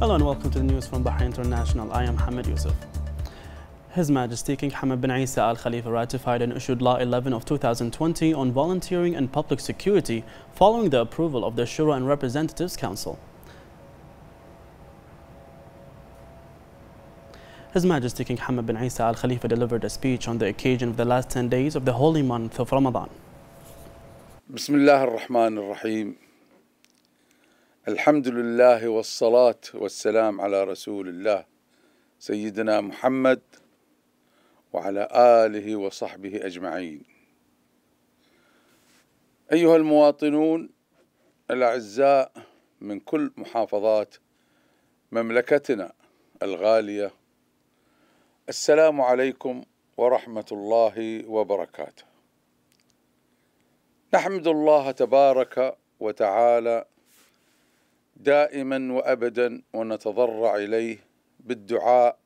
Hello and welcome to the news from Bahrain International. I am Hamad Youssef. His Majesty King Hamad bin Isa Al Khalifa ratified and issued Law 11 of 2020 on volunteering and public security following the approval of the Shura and Representatives Council. His Majesty King Hamad bin Isa Al Khalifa delivered a speech on the occasion of the last 10 days of the holy month of Ramadan. Bismillah ar-Rahman ar-Rahim. الحمد لله والصلاة والسلام على رسول الله سيدنا محمد وعلى آله وصحبه أجمعين أيها المواطنون الأعزاء من كل محافظات مملكتنا الغالية السلام عليكم ورحمة الله وبركاته نحمد الله تبارك وتعالى دائما وابدا ونتضرع اليه بالدعاء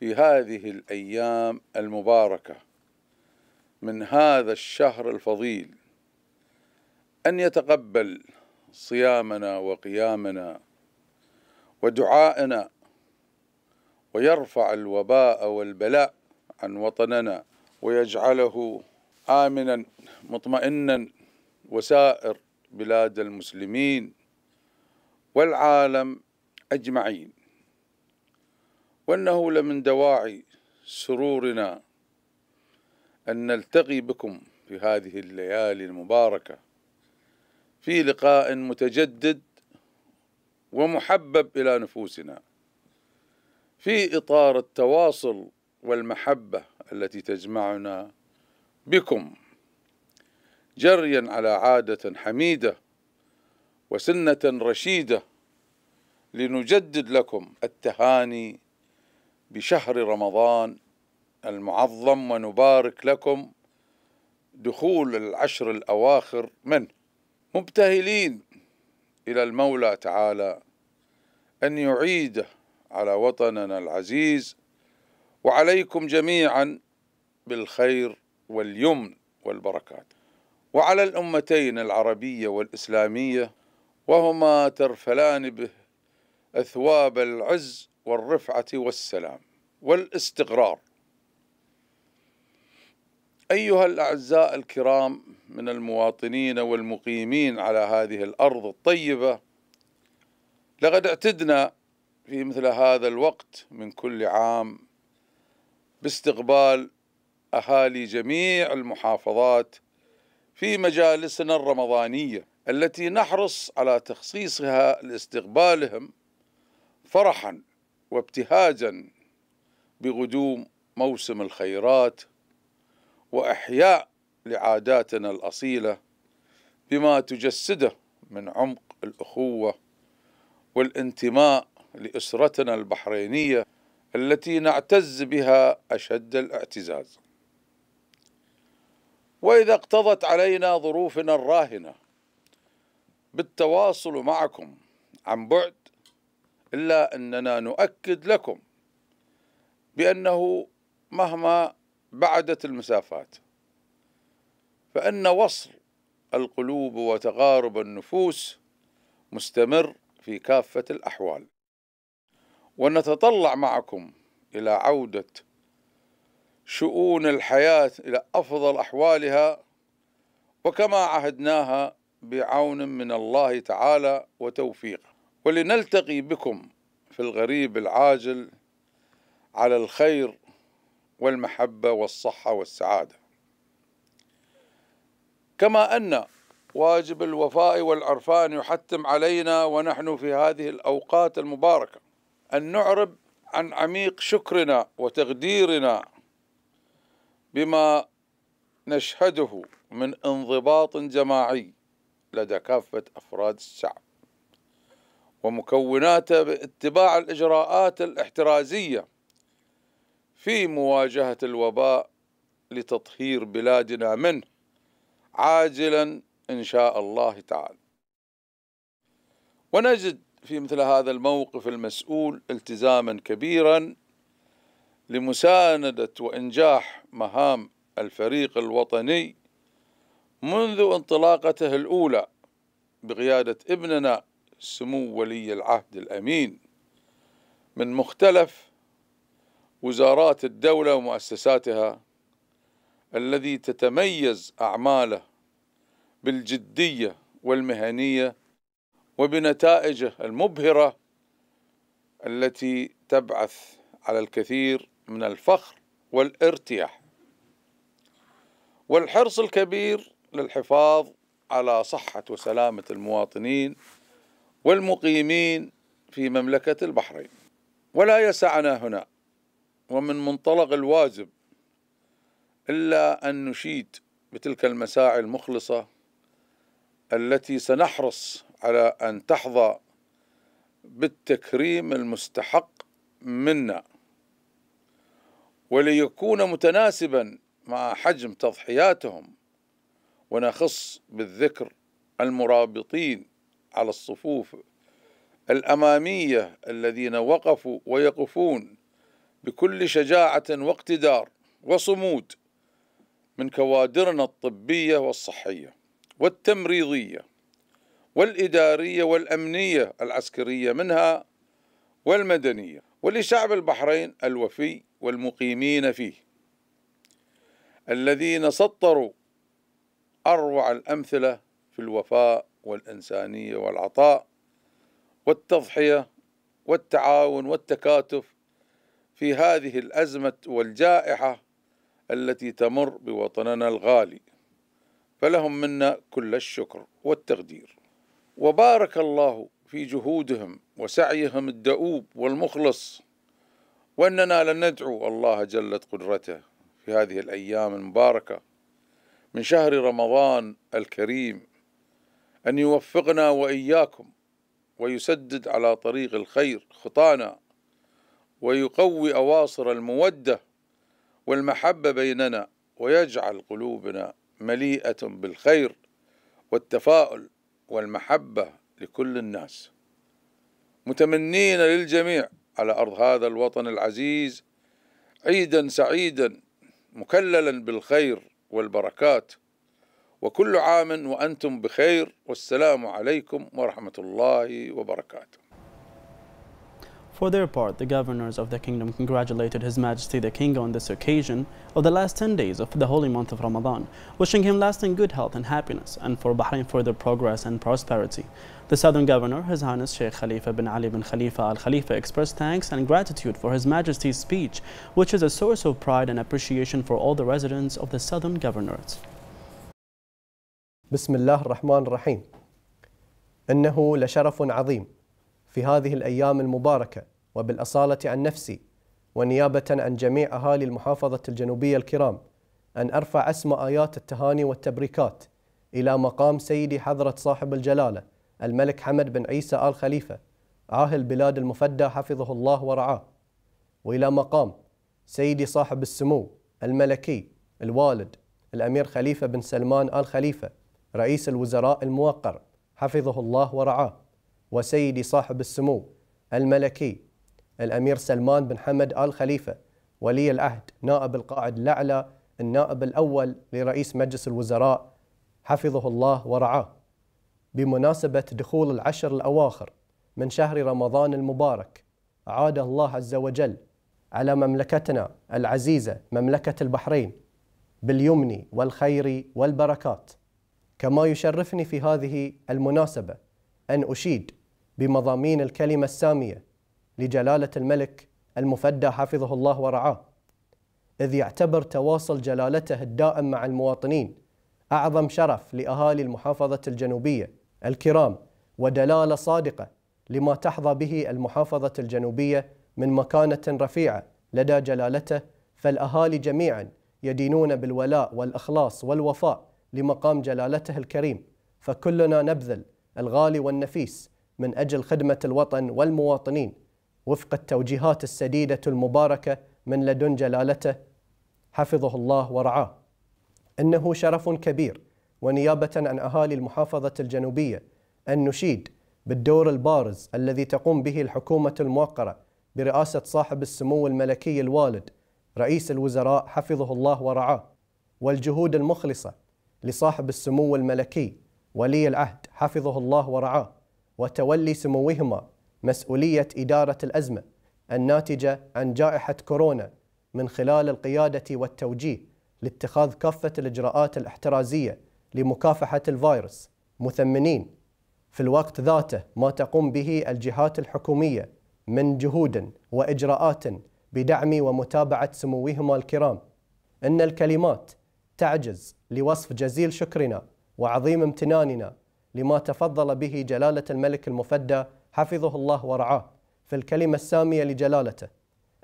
في هذه الايام المباركه من هذا الشهر الفضيل ان يتقبل صيامنا وقيامنا ودعائنا ويرفع الوباء والبلاء عن وطننا ويجعله امنا مطمئنا وسائر بلاد المسلمين والعالم أجمعين وأنه لمن دواعي سرورنا أن نلتقي بكم في هذه الليالي المباركة في لقاء متجدد ومحبب إلى نفوسنا في إطار التواصل والمحبة التي تجمعنا بكم جريا على عادة حميدة وسنة رشيدة لنجدد لكم التهاني بشهر رمضان المعظم ونبارك لكم دخول العشر الأواخر منه مبتهلين إلى المولى تعالى أن يعيد على وطننا العزيز وعليكم جميعا بالخير واليمن والبركات وعلى الأمتين العربية والإسلامية وهما ترفلان به أثواب العز والرفعة والسلام والاستقرار أيها الأعزاء الكرام من المواطنين والمقيمين على هذه الأرض الطيبة لقد اعتدنا في مثل هذا الوقت من كل عام باستقبال أهالي جميع المحافظات في مجالسنا الرمضانيه التي نحرص على تخصيصها لاستقبالهم فرحا وابتهاجا بقدوم موسم الخيرات واحياء لعاداتنا الاصيله بما تجسده من عمق الاخوه والانتماء لاسرتنا البحرينيه التي نعتز بها اشد الاعتزاز واذا اقتضت علينا ظروفنا الراهنه بالتواصل معكم عن بعد إلا أننا نؤكد لكم بأنه مهما بعدت المسافات فأن وصل القلوب وتقارب النفوس مستمر في كافة الأحوال ونتطلع معكم إلى عودة شؤون الحياة إلى أفضل أحوالها وكما عهدناها بعون من الله تعالى وتوفيق ولنلتقي بكم في الغريب العاجل على الخير والمحبة والصحة والسعادة كما أن واجب الوفاء والعرفان يحتم علينا ونحن في هذه الأوقات المباركة أن نعرب عن عميق شكرنا وتقديرنا بما نشهده من انضباط جماعي لدى كافة أفراد الشعب ومكوناته باتباع الإجراءات الاحترازية في مواجهة الوباء لتطهير بلادنا منه عاجلا إن شاء الله تعالى ونجد في مثل هذا الموقف المسؤول التزاما كبيرا لمساندة وإنجاح مهام الفريق الوطني منذ انطلاقته الأولى بقيادة ابننا سمو ولي العهد الأمين من مختلف وزارات الدولة ومؤسساتها الذي تتميز أعماله بالجدية والمهنية وبنتائجه المبهرة التي تبعث على الكثير من الفخر والارتياح والحرص الكبير للحفاظ على صحة وسلامة المواطنين والمقيمين في مملكة البحرين ولا يسعنا هنا ومن منطلق الواجب إلا أن نشيد بتلك المساعي المخلصة التي سنحرص على أن تحظى بالتكريم المستحق منا وليكون متناسبا مع حجم تضحياتهم ونخص بالذكر المرابطين على الصفوف الاماميه الذين وقفوا ويقفون بكل شجاعه واقتدار وصمود من كوادرنا الطبيه والصحيه والتمريضيه والاداريه والامنيه العسكريه منها والمدنيه ولشعب البحرين الوفي والمقيمين فيه الذين سطروا أروع الأمثلة في الوفاء والإنسانية والعطاء والتضحية والتعاون والتكاتف في هذه الأزمة والجائحة التي تمر بوطننا الغالي فلهم منا كل الشكر والتقدير وبارك الله في جهودهم وسعيهم الدؤوب والمخلص واننا لن ندعو الله جلت قدرته في هذه الايام المباركه من شهر رمضان الكريم أن يوفقنا وإياكم ويسدد على طريق الخير خطانا ويقوي أواصر المودة والمحبة بيننا ويجعل قلوبنا مليئة بالخير والتفاؤل والمحبة لكل الناس متمنين للجميع على أرض هذا الوطن العزيز عيدا سعيدا مكللا بالخير والبركات وكل عام وانتم بخير والسلام عليكم ورحمه الله وبركاته For their part, the governors of the kingdom congratulated His Majesty the King on this occasion of the last 10 days of the holy month of Ramadan, wishing him lasting good health and happiness, and for Bahrain further progress and prosperity. The southern governor, His Highness Sheikh Khalifa bin Ali bin Khalifa Al Khalifa, expressed thanks and gratitude for His Majesty's speech, which is a source of pride and appreciation for all the residents of the southern governorate. Bismillah ar-Rahman ar إنه لشرف عظيم في هذه الأيام المباركة وبالأصالة عن نفسي ونيابة عن جميع أهالي المحافظة الجنوبية الكرام أن أرفع اسم آيات التهاني والتبريكات إلى مقام سيدي حضرة صاحب الجلالة الملك حمد بن عيسى آل خليفة عاهل بلاد المفدى حفظه الله ورعاه وإلى مقام سيدي صاحب السمو الملكي الوالد الأمير خليفة بن سلمان آل خليفة رئيس الوزراء الموقر حفظه الله ورعاه وسيدي صاحب السمو الملكي الأمير سلمان بن حمد آل خليفة ولي العهد نائب القائد الأعلى النائب الأول لرئيس مجلس الوزراء حفظه الله ورعاه بمناسبة دخول العشر الأواخر من شهر رمضان المبارك عاد الله عز وجل على مملكتنا العزيزة مملكة البحرين باليمن والخير والبركات كما يشرفني في هذه المناسبة أن أشيد بمضامين الكلمة السامية لجلالة الملك المفدى حفظه الله ورعاه إذ يعتبر تواصل جلالته الدائم مع المواطنين أعظم شرف لأهالي المحافظة الجنوبية الكرام ودلالة صادقة لما تحظى به المحافظة الجنوبية من مكانة رفيعة لدى جلالته فالأهالي جميعا يدينون بالولاء والإخلاص والوفاء لمقام جلالته الكريم فكلنا نبذل الغالي والنفيس من أجل خدمة الوطن والمواطنين وفق التوجيهات السديدة المباركة من لدن جلالته حفظه الله ورعاه إنه شرف كبير ونيابة عن أهالي المحافظة الجنوبية أن نشيد بالدور البارز الذي تقوم به الحكومة الموقرة برئاسة صاحب السمو الملكي الوالد رئيس الوزراء حفظه الله ورعاه والجهود المخلصة لصاحب السمو الملكي ولي العهد حفظه الله ورعاه وتولي سموهما مسؤولية إدارة الأزمة الناتجة عن جائحة كورونا من خلال القيادة والتوجيه لاتخاذ كافة الإجراءات الاحترازية لمكافحة الفيروس مثمنين في الوقت ذاته ما تقوم به الجهات الحكومية من جهود وإجراءات بدعم ومتابعة سموهما الكرام إن الكلمات تعجز لوصف جزيل شكرنا وعظيم امتناننا لما تفضل به جلالة الملك المفدى حفظه الله ورعاه في الكلمة السامية لجلالته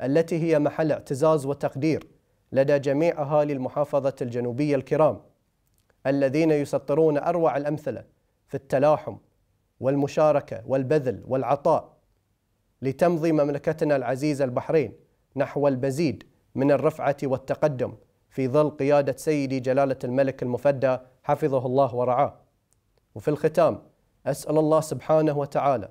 التي هي محل اعتزاز وتقدير لدى جميع أهالي المحافظة الجنوبية الكرام الذين يسطرون أروع الأمثلة في التلاحم والمشاركة والبذل والعطاء لتمضي مملكتنا العزيزة البحرين نحو البزيد من الرفعة والتقدم في ظل قيادة سيدي جلالة الملك المفدى حفظه الله ورعاه وفي الختام أسأل الله سبحانه وتعالى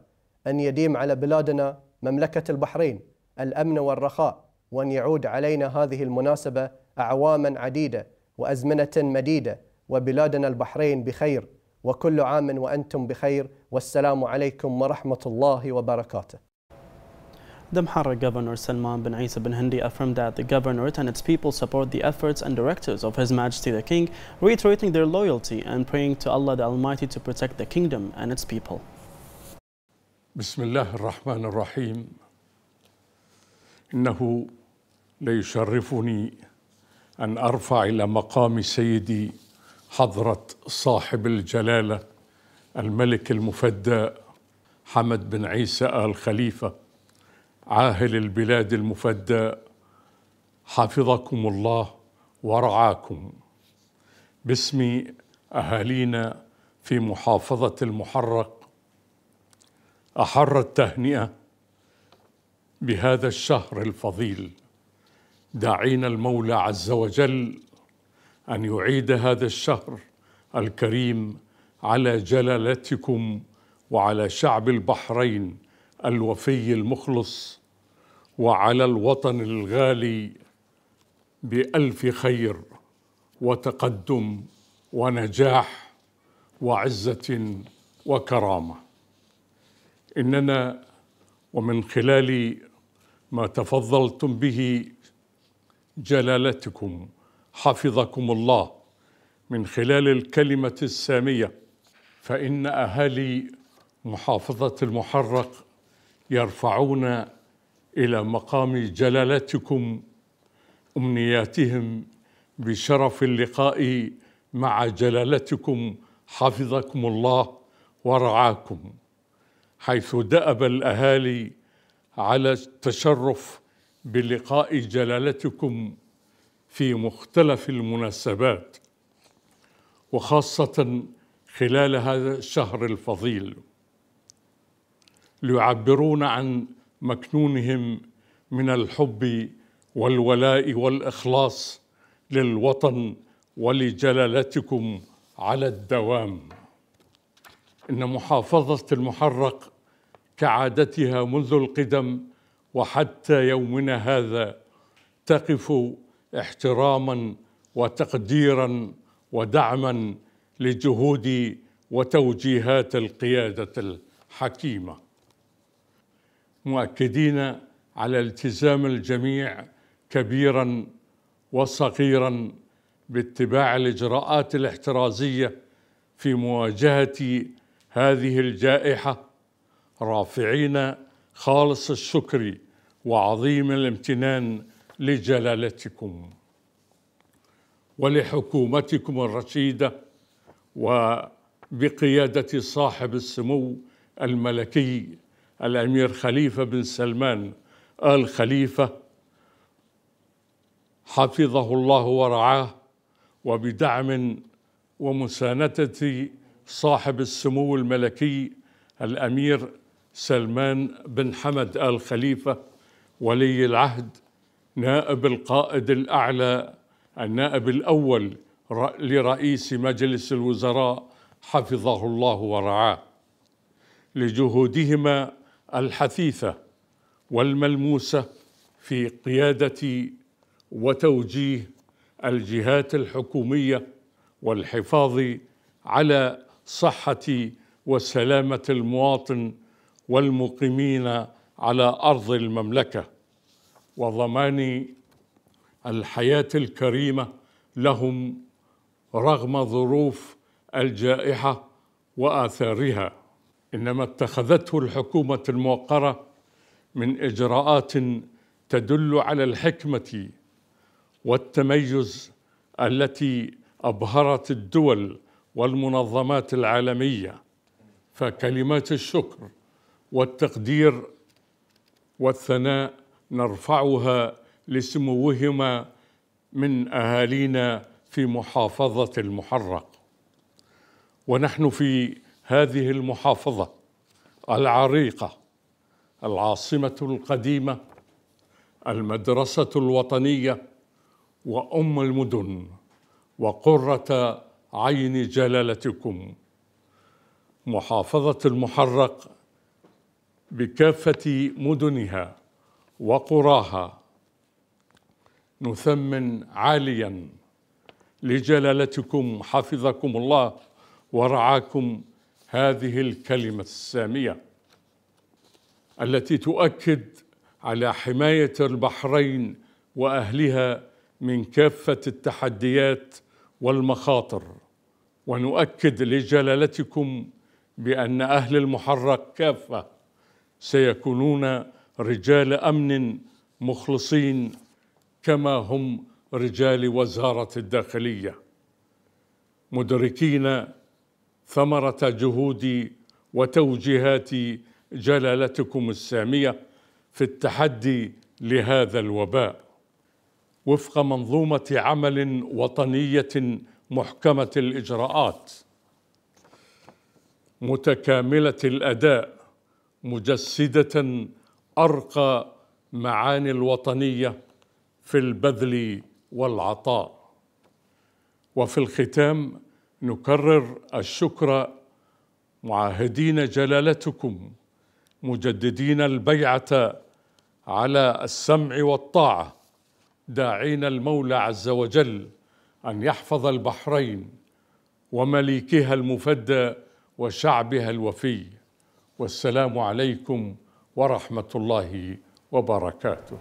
أن يديم على بلادنا مملكة البحرين الأمن والرخاء وأن يعود علينا هذه المناسبة أعواما عديدة وأزمنة مديدة وبلادنا البحرين بخير وكل عام وأنتم بخير والسلام عليكم ورحمة الله وبركاته The Amhara governor Salman bin Isa bin Hindi affirmed that the governorate and its people support the efforts and directives of His Majesty the King, reiterating their loyalty and praying to Allah the Almighty to protect the kingdom and its people. Bismillah ar-Rahman ar-Rahim. إنه ليشرفني أن أرفع إلى مقام سيدي حضرة صاحب الجلالة الملك المفدى حمد بن عيسى آل خليفة عاهل البلاد المفدى حفظكم الله ورعاكم باسم أهالينا في محافظة المحرق أحر التهنئة بهذا الشهر الفضيل داعين المولى عز وجل أن يعيد هذا الشهر الكريم على جلالتكم وعلى شعب البحرين الوفي المخلص وعلى الوطن الغالي بألف خير وتقدم ونجاح وعزة وكرامة إننا ومن خلال ما تفضلتم به جلالتكم حفظكم الله من خلال الكلمة السامية فإن أهالي محافظة المحرق يرفعون الى مقام جلالتكم امنياتهم بشرف اللقاء مع جلالتكم حفظكم الله ورعاكم حيث دأب الاهالي على التشرف بلقاء جلالتكم في مختلف المناسبات وخاصه خلال هذا الشهر الفضيل ليعبرون عن مكنونهم من الحب والولاء والاخلاص للوطن ولجلالتكم على الدوام ان محافظه المحرق كعادتها منذ القدم وحتى يومنا هذا تقف احتراما وتقديرا ودعما لجهود وتوجيهات القياده الحكيمه مؤكدين على التزام الجميع كبيرا وصغيرا باتباع الاجراءات الاحترازيه في مواجهه هذه الجائحه رافعين خالص الشكر وعظيم الامتنان لجلالتكم ولحكومتكم الرشيده وبقياده صاحب السمو الملكي الأمير خليفة بن سلمان آل خليفة حفظه الله ورعاه وبدعم ومساندة صاحب السمو الملكي الأمير سلمان بن حمد آل خليفة ولي العهد نائب القائد الأعلى النائب الأول لرئيس مجلس الوزراء حفظه الله ورعاه لجهودهما الحثيثه والملموسه في قياده وتوجيه الجهات الحكوميه والحفاظ على صحه وسلامه المواطن والمقيمين على ارض المملكه وضمان الحياه الكريمه لهم رغم ظروف الجائحه واثارها انما اتخذته الحكومه الموقره من اجراءات تدل على الحكمه والتميز التي ابهرت الدول والمنظمات العالميه فكلمات الشكر والتقدير والثناء نرفعها لسموهما من اهالينا في محافظه المحرق ونحن في هذه المحافظة العريقة العاصمة القديمة المدرسة الوطنية وأم المدن وقرة عين جلالتكم محافظة المحرق بكافة مدنها وقراها نثمن عاليا لجلالتكم حفظكم الله ورعاكم هذه الكلمة السامية التي تؤكد على حماية البحرين وأهلها من كافة التحديات والمخاطر ونؤكد لجلالتكم بأن أهل المحرك كافة سيكونون رجال أمن مخلصين كما هم رجال وزارة الداخلية مدركين ثمرة جهودي وتوجيهات جلالتكم السامية في التحدي لهذا الوباء وفق منظومة عمل وطنية محكمة الإجراءات متكاملة الأداء مجسدة أرقى معاني الوطنية في البذل والعطاء وفي الختام نكرر الشكر معاهدين جلالتكم مجددين البيعه على السمع والطاعه داعين المولى عز وجل ان يحفظ البحرين ومليكها المفدى وشعبها الوفي والسلام عليكم ورحمه الله وبركاته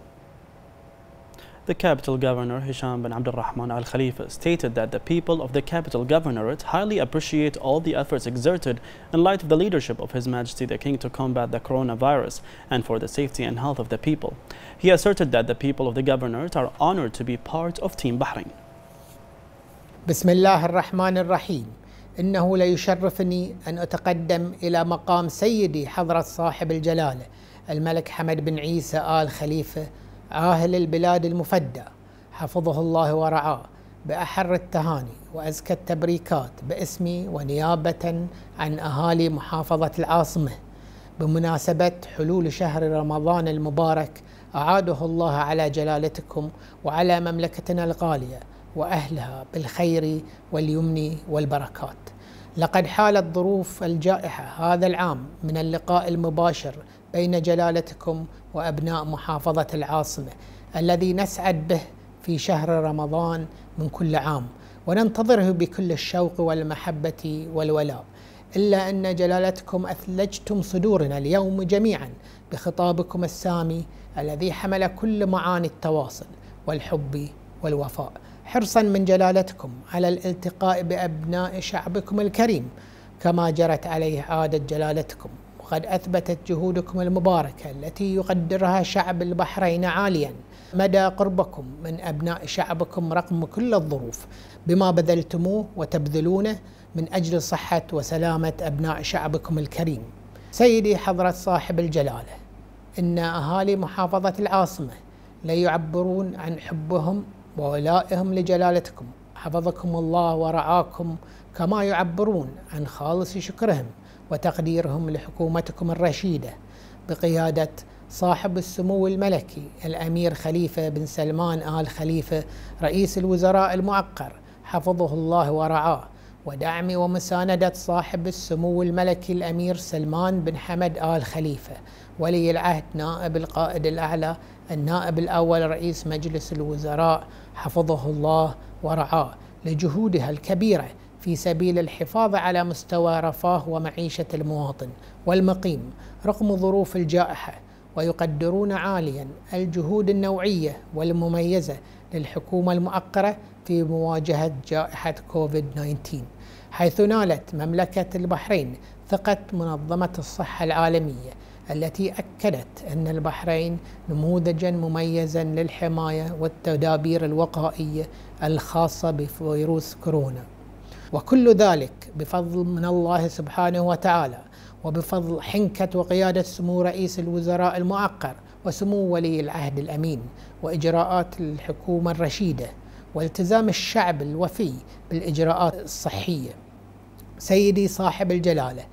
The capital governor Hisham bin Abdul Rahman Al Khalifa stated that the people of the capital governorate highly appreciate all the efforts exerted in light of the leadership of His Majesty the King to combat the coronavirus and for the safety and health of the people. He asserted that the people of the governorate are honored to be part of Team Bahrain. بسم الله الرحمن الرحيم إنه ليشرفني أن أتقدم إلى مقام سيدي حضرة صاحب الجلالة الملك حمد بن عيسى آل خليفة آهل البلاد المفدى حفظه الله ورعاه بأحر التهاني وأزكى التبريكات باسمي ونيابة عن أهالي محافظة العاصمة بمناسبة حلول شهر رمضان المبارك أعاده الله على جلالتكم وعلى مملكتنا الغالية وأهلها بالخير واليمن والبركات لقد حالت ظروف الجائحة هذا العام من اللقاء المباشر بين جلالتكم وابناء محافظه العاصمه الذي نسعد به في شهر رمضان من كل عام وننتظره بكل الشوق والمحبه والولاء الا ان جلالتكم اثلجتم صدورنا اليوم جميعا بخطابكم السامي الذي حمل كل معاني التواصل والحب والوفاء حرصا من جلالتكم على الالتقاء بابناء شعبكم الكريم كما جرت عليه عاده جلالتكم وقد أثبتت جهودكم المباركة التي يقدرها شعب البحرين عاليا مدى قربكم من أبناء شعبكم رغم كل الظروف بما بذلتموه وتبذلونه من أجل صحة وسلامة أبناء شعبكم الكريم سيدي حضرة صاحب الجلالة إن أهالي محافظة العاصمة لا يعبرون عن حبهم وولائهم لجلالتكم حفظكم الله ورعاكم كما يعبرون عن خالص شكرهم وتقديرهم لحكومتكم الرشيده بقياده صاحب السمو الملكي الامير خليفه بن سلمان ال خليفه رئيس الوزراء المعقر حفظه الله ورعاه ودعم ومسانده صاحب السمو الملكي الامير سلمان بن حمد ال خليفه ولي العهد نائب القائد الاعلى النائب الاول رئيس مجلس الوزراء حفظه الله ورعاه لجهودها الكبيره في سبيل الحفاظ على مستوى رفاه ومعيشه المواطن والمقيم رغم ظروف الجائحه ويقدرون عاليا الجهود النوعيه والمميزه للحكومه المؤقره في مواجهه جائحه كوفيد 19 حيث نالت مملكه البحرين ثقه منظمه الصحه العالميه التي اكدت ان البحرين نموذجا مميزا للحمايه والتدابير الوقائيه الخاصه بفيروس كورونا وكل ذلك بفضل من الله سبحانه وتعالى وبفضل حنكة وقيادة سمو رئيس الوزراء المؤقر وسمو ولي العهد الأمين وإجراءات الحكومة الرشيدة والتزام الشعب الوفي بالإجراءات الصحية سيدي صاحب الجلالة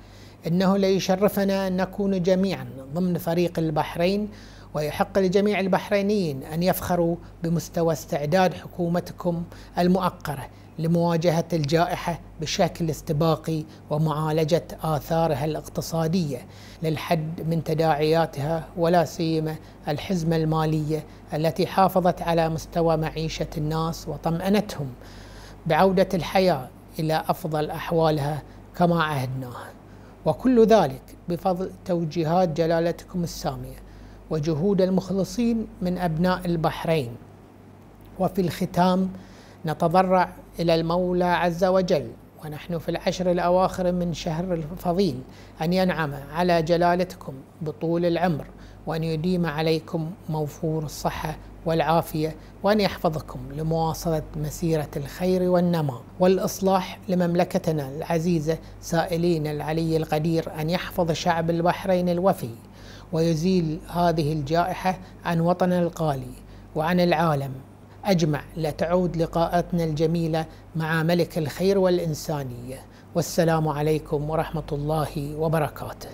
إنه ليشرفنا أن نكون جميعا ضمن فريق البحرين ويحق لجميع البحرينيين أن يفخروا بمستوى استعداد حكومتكم المؤقرة لمواجهه الجائحه بشكل استباقي ومعالجه اثارها الاقتصاديه للحد من تداعياتها ولا سيما الحزمه الماليه التي حافظت على مستوى معيشه الناس وطمأنتهم بعوده الحياه الى افضل احوالها كما عهدناها وكل ذلك بفضل توجيهات جلالتكم الساميه وجهود المخلصين من ابناء البحرين وفي الختام نتضرع إلى المولى عز وجل ونحن في العشر الأواخر من شهر الفضيل أن ينعم على جلالتكم بطول العمر وأن يديم عليكم موفور الصحة والعافية وأن يحفظكم لمواصلة مسيرة الخير والنماء والإصلاح لمملكتنا العزيزة سائلين العلي القدير أن يحفظ شعب البحرين الوفي ويزيل هذه الجائحة عن وطننا القالي وعن العالم أجمع لتعود لقاءاتنا الجميلة مع ملك الخير والإنسانية والسلام عليكم ورحمة الله وبركاته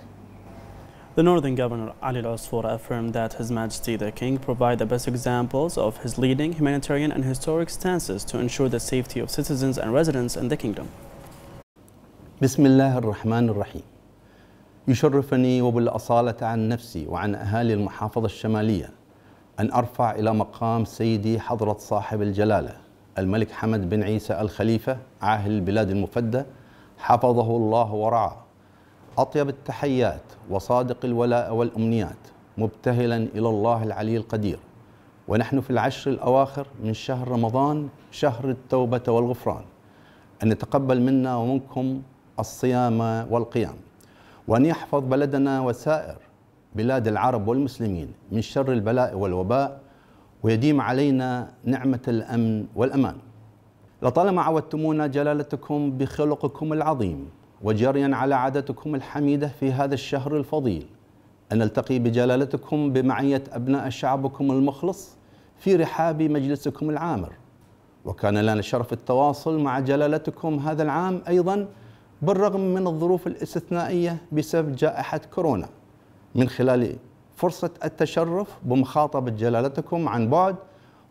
The Northern Governor Ali Al-Asfour affirmed that His Majesty the King provided the best examples of his leading humanitarian and historic stances to ensure the safety of citizens and residents in the kingdom. بسم الله الرحمن الرحيم يشرفني وبالأصالة عن نفسي وعن أهالي المحافظة الشمالية أن أرفع إلى مقام سيدي حضرة صاحب الجلالة الملك حمد بن عيسى الخليفة عاهل البلاد المفدى حفظه الله ورعاه أطيب التحيات وصادق الولاء والأمنيات مبتهلا إلى الله العلي القدير ونحن في العشر الأواخر من شهر رمضان شهر التوبة والغفران أن يتقبل منا ومنكم الصيام والقيام وأن يحفظ بلدنا وسائر بلاد العرب والمسلمين من شر البلاء والوباء ويديم علينا نعمة الأمن والأمان لطالما عودتمونا جلالتكم بخلقكم العظيم وجريا على عادتكم الحميدة في هذا الشهر الفضيل أن نلتقي بجلالتكم بمعية أبناء شعبكم المخلص في رحاب مجلسكم العامر وكان لنا شرف التواصل مع جلالتكم هذا العام أيضا بالرغم من الظروف الاستثنائية بسبب جائحة كورونا من خلال فرصة التشرف بمخاطبة جلالتكم عن بعد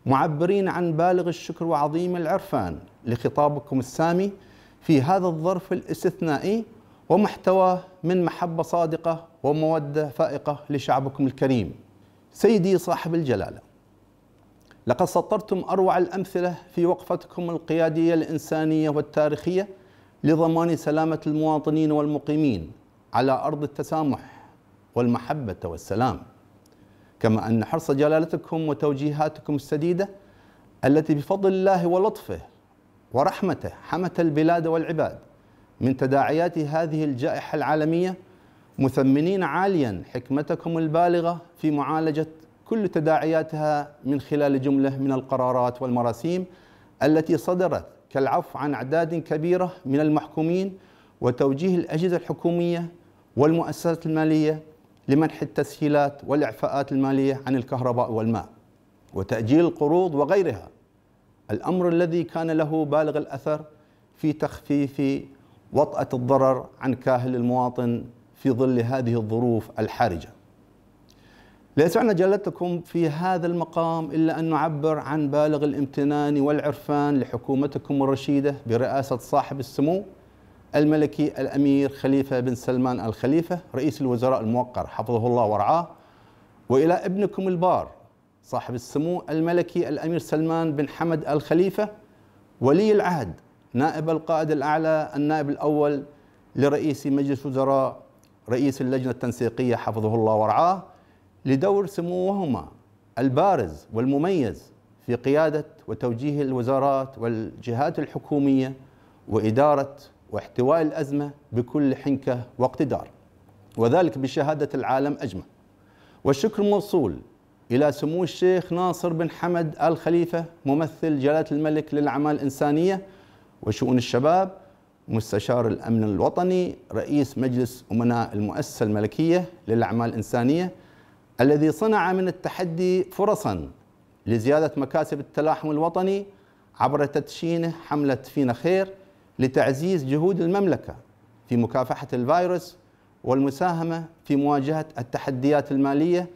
معبرين عن بالغ الشكر وعظيم العرفان لخطابكم السامي في هذا الظرف الاستثنائي ومحتواه من محبة صادقة ومودة فائقة لشعبكم الكريم سيدي صاحب الجلالة لقد سطرتم أروع الأمثلة في وقفتكم القيادية الإنسانية والتاريخية لضمان سلامة المواطنين والمقيمين على أرض التسامح والمحبة والسلام كما أن حرص جلالتكم وتوجيهاتكم السديدة التي بفضل الله ولطفه ورحمته حمت البلاد والعباد من تداعيات هذه الجائحة العالمية مثمنين عاليا حكمتكم البالغة في معالجة كل تداعياتها من خلال جملة من القرارات والمراسيم التي صدرت كالعفو عن أعداد كبيرة من المحكومين وتوجيه الأجهزة الحكومية والمؤسسات المالية لمنح التسهيلات والإعفاءات المالية عن الكهرباء والماء وتأجيل القروض وغيرها الأمر الذي كان له بالغ الأثر في تخفيف وطأة الضرر عن كاهل المواطن في ظل هذه الظروف الحرجة ليس يسعنا جلتكم في هذا المقام إلا أن نعبر عن بالغ الامتنان والعرفان لحكومتكم الرشيدة برئاسة صاحب السمو الملكي الأمير خليفة بن سلمان الخليفة رئيس الوزراء الموقر حفظه الله ورعاه وإلى ابنكم البار صاحب السمو الملكي الأمير سلمان بن حمد الخليفة ولي العهد نائب القائد الأعلى النائب الأول لرئيس مجلس وزراء رئيس اللجنة التنسيقية حفظه الله ورعاه لدور سموهما البارز والمميز في قيادة وتوجيه الوزارات والجهات الحكومية وإدارة واحتواء الأزمة بكل حنكة واقتدار وذلك بشهادة العالم أجمع والشكر موصول إلى سمو الشيخ ناصر بن حمد آل خليفة ممثل جلالة الملك للأعمال الإنسانية وشؤون الشباب مستشار الأمن الوطني رئيس مجلس أمناء المؤسسة الملكية للأعمال الإنسانية الذي صنع من التحدي فرصا لزيادة مكاسب التلاحم الوطني عبر تدشينه حملة فينا خير لتعزيز جهود المملكه في مكافحه الفيروس والمساهمه في مواجهه التحديات الماليه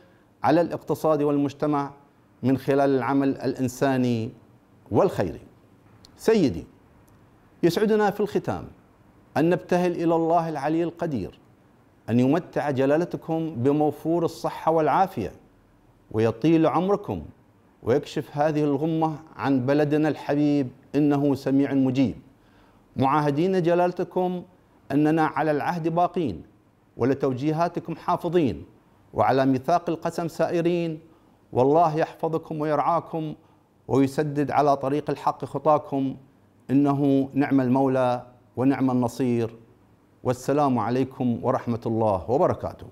على الاقتصاد والمجتمع من خلال العمل الانساني والخيري. سيدي يسعدنا في الختام ان نبتهل الى الله العلي القدير ان يمتع جلالتكم بموفور الصحه والعافيه ويطيل عمركم ويكشف هذه الغمه عن بلدنا الحبيب انه سميع مجيب. معاهدين جلالتكم أننا على العهد باقين ولتوجيهاتكم حافظين وعلى ميثاق القسم سائرين والله يحفظكم ويرعاكم ويسدد على طريق الحق خطاكم إنه نعم المولى ونعم النصير والسلام عليكم ورحمة الله وبركاته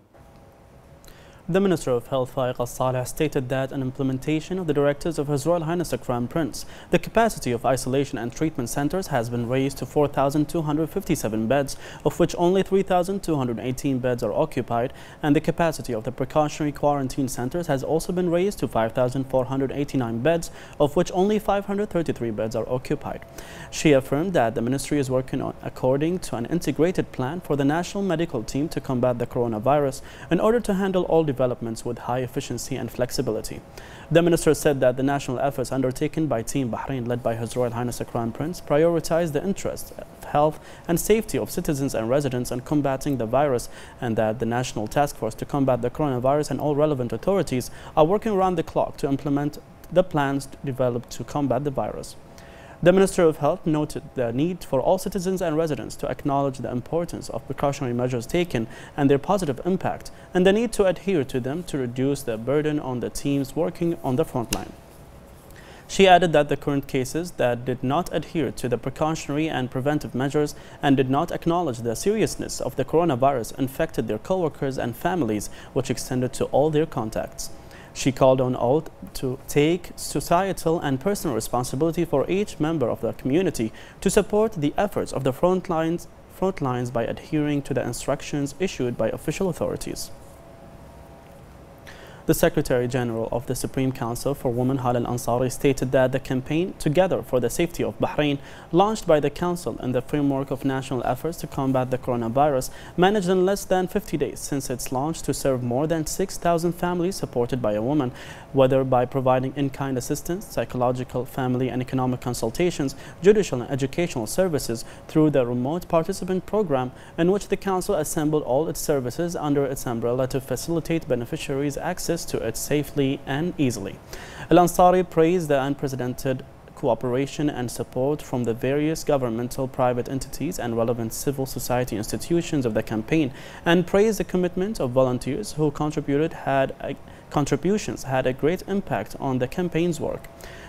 The Minister of Health, Faiq al-Saleh, stated that an implementation of the directives of His Royal Highness the Crown Prince, the capacity of isolation and treatment centers has been raised to 4,257 beds, of which only 3,218 beds are occupied, and the capacity of the precautionary quarantine centers has also been raised to 5,489 beds, of which only 533 beds are occupied. She affirmed that the ministry is working on according to an integrated plan for the national medical team to combat the coronavirus in order to handle all developments with high efficiency and flexibility. The minister said that the national efforts undertaken by Team Bahrain, led by His Royal Highness the Crown Prince, prioritize the interests of health and safety of citizens and residents in combating the virus, and that the National Task Force to Combat the Coronavirus and all relevant authorities are working round the clock to implement the plans developed to combat the virus. The Minister of Health noted the need for all citizens and residents to acknowledge the importance of precautionary measures taken and their positive impact, and the need to adhere to them to reduce the burden on the teams working on the front line. She added that the current cases that did not adhere to the precautionary and preventive measures and did not acknowledge the seriousness of the coronavirus infected their coworkers and families, which extended to all their contacts. She called on all to take societal and personal responsibility for each member of the community to support the efforts of the front lines, front lines by adhering to the instructions issued by official authorities. The Secretary General of the Supreme Council for Women Halal Ansari stated that the campaign Together for the Safety of Bahrain, launched by the Council in the framework of national efforts to combat the coronavirus, managed in less than 50 days since its launch to serve more than 6,000 families supported by a woman, whether by providing in-kind assistance, psychological, family and economic consultations, judicial and educational services through the remote participant program in which the Council assembled all its services under its umbrella to facilitate beneficiaries access access to it safely and easily. Al Ansari praised the unprecedented cooperation and support from the various governmental, private entities and relevant civil society institutions of the campaign and praised the commitment of volunteers who contributed had contributions had a great impact on the campaign's work.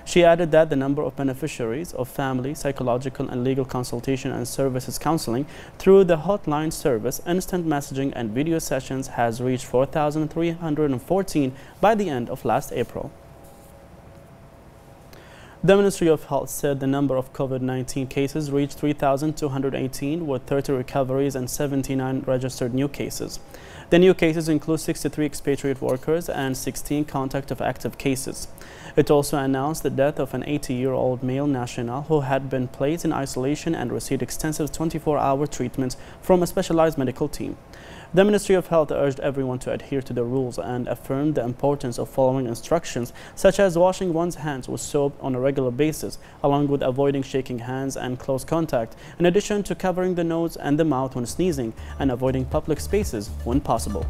She added that the number of beneficiaries of family, psychological and legal consultation and services counseling through the hotline service, instant messaging and video sessions has reached 4,314 by the end of last April. The Ministry of Health said the number of COVID-19 cases reached 3,218 with 30 recoveries and 79 registered new cases. The new cases include 63 expatriate workers and 16 contact of active cases. It also announced the death of an 80-year-old male national who had been placed in isolation and received extensive 24-hour treatment from a specialized medical team. The Ministry of Health urged everyone to adhere to the rules and affirmed the importance of following instructions, such as washing one's hands with soap on a regular basis, along with avoiding shaking hands and close contact, in addition to covering the nose and the mouth when sneezing and avoiding public spaces when possible.